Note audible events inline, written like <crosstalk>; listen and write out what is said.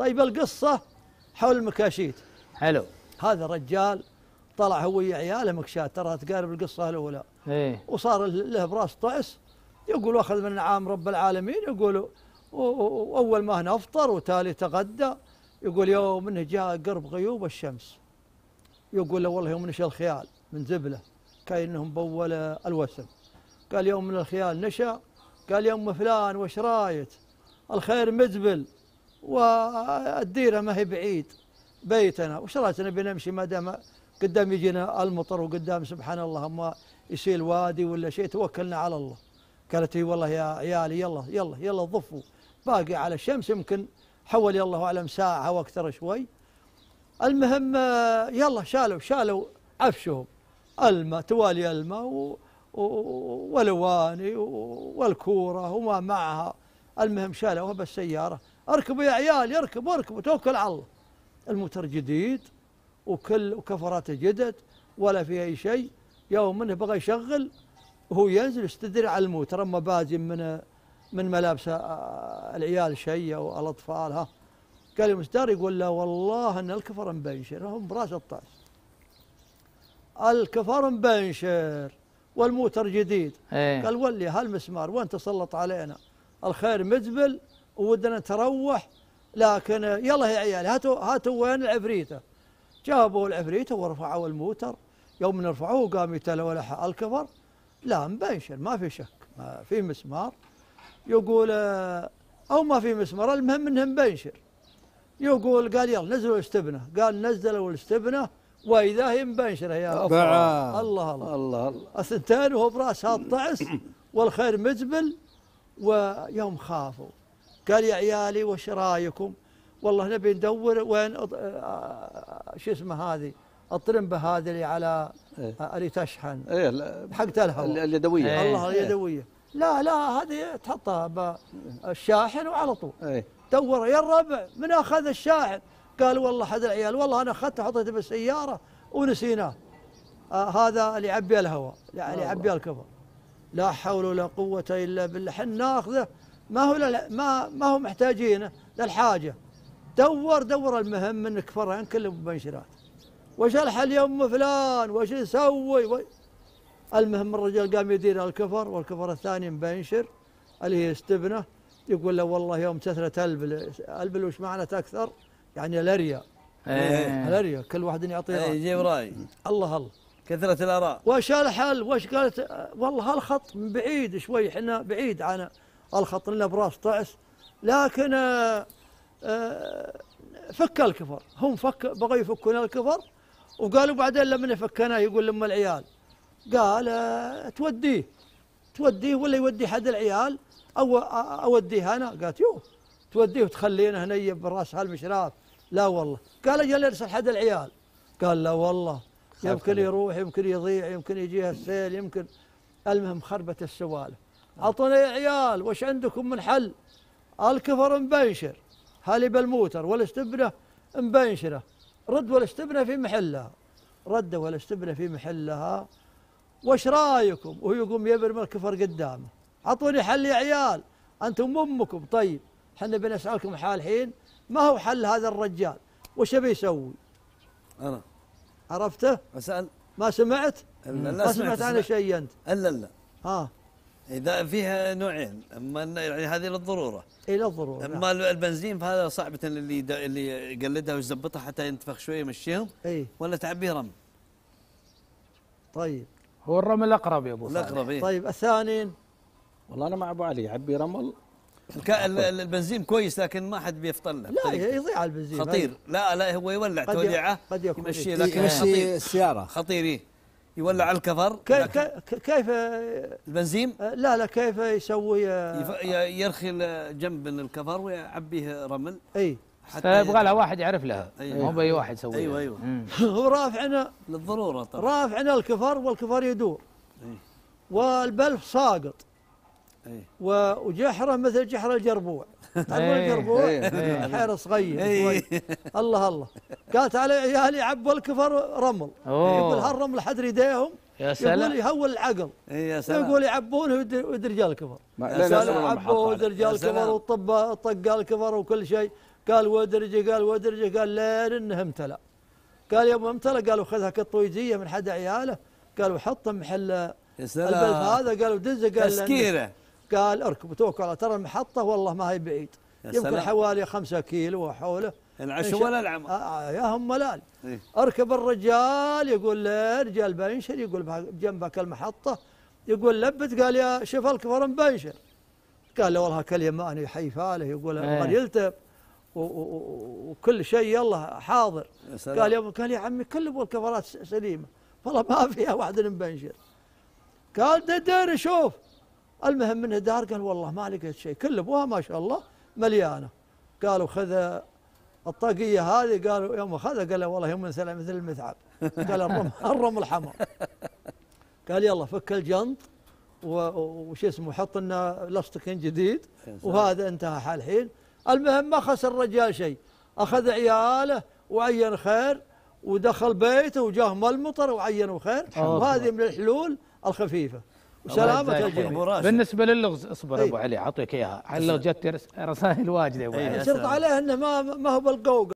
طيب القصة حول المكاشيت حلو هذا الرجال طلع هو ويا عياله مكشات ترى تقارب القصة الأولى ايه وصار له براس طعس يقول أخذ من عام رب العالمين يقول وأول ما هنا أفطر وتالي تغدى يقول يوم انه جاء قرب غيوب الشمس يقول له والله يوم نشا الخيال من زبله كانهم بول الوسم قال يوم من الخيال نشا قال يوم فلان وش رايت الخير مزبل والديرة ما هي بعيد بيتنا وش نبي بنمشي ما دام قدام يجينا المطر وقدام سبحان الله ما يسيل وادي ولا شيء توكلنا على الله قالت لي والله يا عيالي يلا يلا يلا ضفوا باقي على الشمس يمكن حول الله اعلم ساعه او اكثر شوي المهم يلا شالوا شالوا عفشهم الماء توالي الماء و... و... والواني والكوره وما معها المهم شالوها بالسياره اركبوا يا عيال يركبوا اركبوا توكل على الله الموتر جديد وكل وكفراته جدد ولا في اي شيء يوم منه بغى يشغل وهو ينزل يستدري على الموتر اما بازي من من ملابس آه، العيال شيء او الاطفال ها قال المستار يقول لا والله ان الكفر مبنشر هم براس الطاس الكفر مبنشر والموتر جديد ايه. قال ولي هالمسمار وين تسلط علينا الخير مزبل ودنا تروح لكن يلا يا عيال هاتوا هاتوا وين العفريته جابوا العفريته ورفعوا الموتر يوم نرفعوه قام يتلولح على الكفر لا مبنشر ما في شك ما في مسمار يقول او ما في مسمار المهم انه مبنشر يقول قال يلا نزلوا الاستبنه قال نزلوا الاستبنه واذا هي مبنشره يا الله الله الله الله الثنتين وهو براسها الطعس والخير مزبل ويوم خافوا قال يا عيالي وش رايكم؟ والله نبي ندور وين آه، آه، شو اسمه هذه الطرمبه هذه اللي على إيه؟ آه، اللي تشحن ايه حقت الهواء اليدويه إيه الله اليدويه إيه لا لا هذه تحطها بالشاحن وعلى طول إيه دور يا الربع من اخذ الشاحن قال والله احد العيال والله انا اخذته حطيته بالسياره ونسيناه آه هذا اللي يعبي الهواء يعني اللي يعبي الكفر لا حول ولا قوه الا بالله حنا ناخذه ما هو ما ما هو محتاجينه للحاجه دور دور المهم منك فرعين كل مبنشرات وش الحل ام فلان وش يسوي المهم الرجال قام يدير الكفر والكفر الثاني مبنشر اللي هي استبنه يقول له والله يوم كثرة البل البل وش معنى اكثر؟ يعني الاريا ايه الاريا كل واحد يعطيه ايه يجيب راي الله الله كثرة الاراء وش الحل؟ وش قالت والله هالخط من بعيد شوي احنا بعيد عن الخط لنا براس طعس لكن آه، آه، فك الكفر هم فك بغوا يفكون الكفر وقالوا بعدين لما فكناه يقول لما العيال قال آه، توديه توديه ولا يودي حد العيال او اوديه انا قالت يوه توديه وتخلينا هنا براس هالمشراف لا والله قال اجل ارسل حد العيال قال لا والله يمكن يروح يمكن يضيع يمكن يجيها السيل يمكن المهم خربت السوالف أعطونا يا عيال وش عندكم من حل الكفر مبنشر هالي بالموتر والاستبنة مبنشرة رد والاستبنة في محلها رد والاستبنة في محلها وش رايكم وهو يقوم يبرم الكفر قدامه أعطوني حل يا عيال أنتم أمكم طيب احنا بنسألكم حال الحين ما هو حل هذا الرجال وش بيسوي أنا عرفته أسأل ما سمعت؟ لا, ما سمعت, أنا شيء أنت إلا لا ها اذا فيها نوعين اما يعني هذه للضروره اي للضروره اما نعم. البنزين فهذا صعبه اللي اللي يقلدها ويزبطها حتى ينتفخ شويه يمشيهم اي ولا تعبيه رمل طيب هو الرمل الاقرب يا ابو الاقرب إيه؟ طيب الثاني والله انا مع ابو علي يعبي رمل البنزين كويس لكن ما حد بيفطر له لا طيب. يضيع البنزين خطير طيب. لا لا هو يولع توليعه قد يكون يمشي لك يمشي السياره خطير إيه؟ يولع على الكفر كي كي كيف البنزين لا لا كيف يسوي يرخي جنب الكفر ويعبيه رمل اي فيبغى لها واحد يعرف لها أيوة. مو باي واحد يسوي ايوه ايوه <laughs> هو رافعنا للضروره طبعا رافعنا الكفر والكفر يدور أيوة. والبلف ساقط أيوة. وجحره مثل جحر الجربوع تعرفون القربوع حير صغير إيه. الله الله قالت علي عيالي عبوا الكفر رمل يقول هالرمل حد ريديهم يا سلام يقول يهول العقل إيه، يا سلام يقول يعبونه ويد رجال كفر سلام عبوه ويد رجال كفر والطب طق الكفر وكل شيء قال ودرجه قال ودرجه قال لين انه امتلى قال يوم امتلى قالوا خذها كطويزيه من حد عياله قالوا حطها محل يا سلام هذا قالوا دزه قال تسكيره قال اركب توكل ترى المحطة والله ما هي بعيد يمكن سلام. حوالي خمسة كيلو وحوله العشو ولا العمى آه،, آه يا هم ملال إيه؟ اركب الرجال يقول له رجال بنشر يقول بجنبك المحطة يقول لبت قال يا شوف الكفر مبنشر قال له والله كلمة أنا حيفاله يقول أيه. يلتب وكل شيء يلا حاضر يا قال يا قال يا عمي كل ابو الكفرات سليمه والله ما فيها واحد مبنشر قال دير شوف المهم منه دار قال والله ما لقيت شيء كل ابوها ما شاء الله مليانه قالوا خذ الطاقيه هذه قالوا يوم اخذها قال والله يوم مثل مثل المثعب قال الرمل <laughs> الرمل حمر قال يلا فك الجنط وش اسمه حط لنا لستكن جديد وهذا انتهى حال الحين المهم ما خسر الرجال شيء اخذ عياله وعين خير ودخل بيته وجاه المطر وعينوا خير وهذه من الحلول الخفيفه وسلامة راشد بالنسبه للغز اصبر ابو علي اعطيك اياها على اللغز جت رسائل واجده ابو علي شرط عليه انه ما ما هو بالقوق